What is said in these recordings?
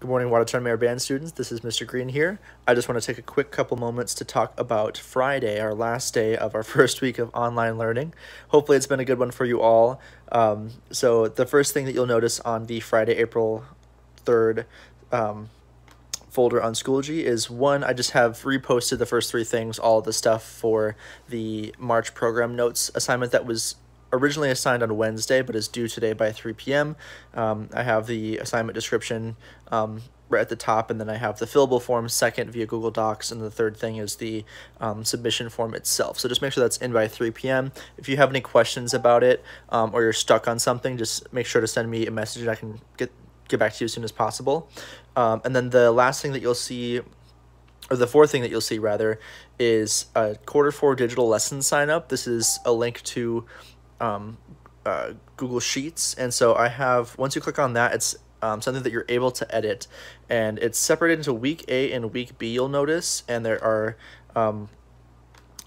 Good morning, Watertown Mayor Band students. This is Mr. Green here. I just want to take a quick couple moments to talk about Friday, our last day of our first week of online learning. Hopefully, it's been a good one for you all. Um, so, the first thing that you'll notice on the Friday, April 3rd um, folder on Schoology is one, I just have reposted the first three things, all the stuff for the March program notes assignment that was originally assigned on Wednesday, but is due today by 3 p.m. Um, I have the assignment description um, right at the top, and then I have the fillable form second via Google Docs, and the third thing is the um, submission form itself. So just make sure that's in by 3 p.m. If you have any questions about it um, or you're stuck on something, just make sure to send me a message and I can get, get back to you as soon as possible. Um, and then the last thing that you'll see or the fourth thing that you'll see rather is a quarter four digital lesson sign up. This is a link to um, uh, Google Sheets. And so I have, once you click on that, it's um, something that you're able to edit. And it's separated into week A and week B, you'll notice. And there are um,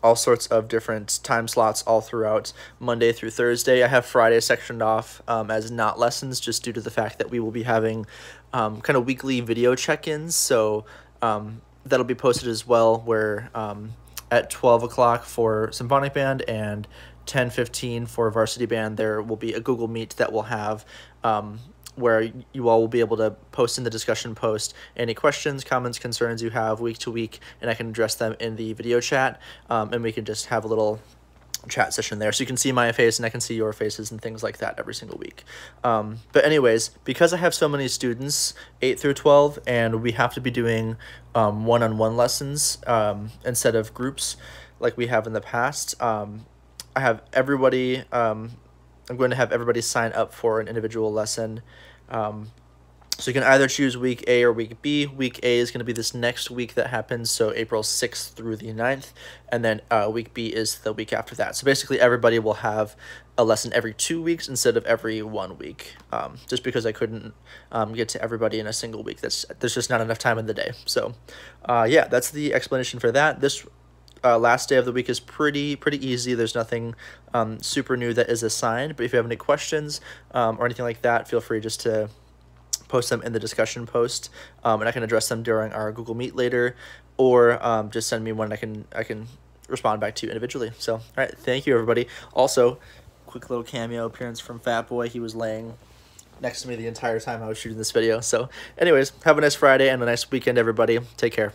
all sorts of different time slots all throughout Monday through Thursday. I have Friday sectioned off um, as not lessons just due to the fact that we will be having um, kind of weekly video check ins. So um, that'll be posted as well, where um, at 12 o'clock for Symphonic Band and 10 15 for varsity band there will be a google meet that we'll have um, where you all will be able to post in the discussion post any questions comments concerns you have week to week and i can address them in the video chat um, and we can just have a little chat session there so you can see my face and i can see your faces and things like that every single week um, but anyways because i have so many students 8 through 12 and we have to be doing um, one-on-one -on -one lessons um, instead of groups like we have in the past um, I have everybody, um, I'm going to have everybody sign up for an individual lesson. Um, so you can either choose week A or week B. Week A is going to be this next week that happens, so April 6th through the 9th, and then uh, week B is the week after that. So basically everybody will have a lesson every two weeks instead of every one week, um, just because I couldn't um, get to everybody in a single week. That's There's just not enough time in the day. So uh, yeah, that's the explanation for that. This uh, last day of the week is pretty pretty easy. There's nothing um, super new that is assigned. But if you have any questions um, or anything like that, feel free just to post them in the discussion post, um, and I can address them during our Google Meet later, or um, just send me one. I can I can respond back to you individually. So all right, thank you everybody. Also, quick little cameo appearance from Fat Boy. He was laying next to me the entire time I was shooting this video. So anyways, have a nice Friday and a nice weekend, everybody. Take care.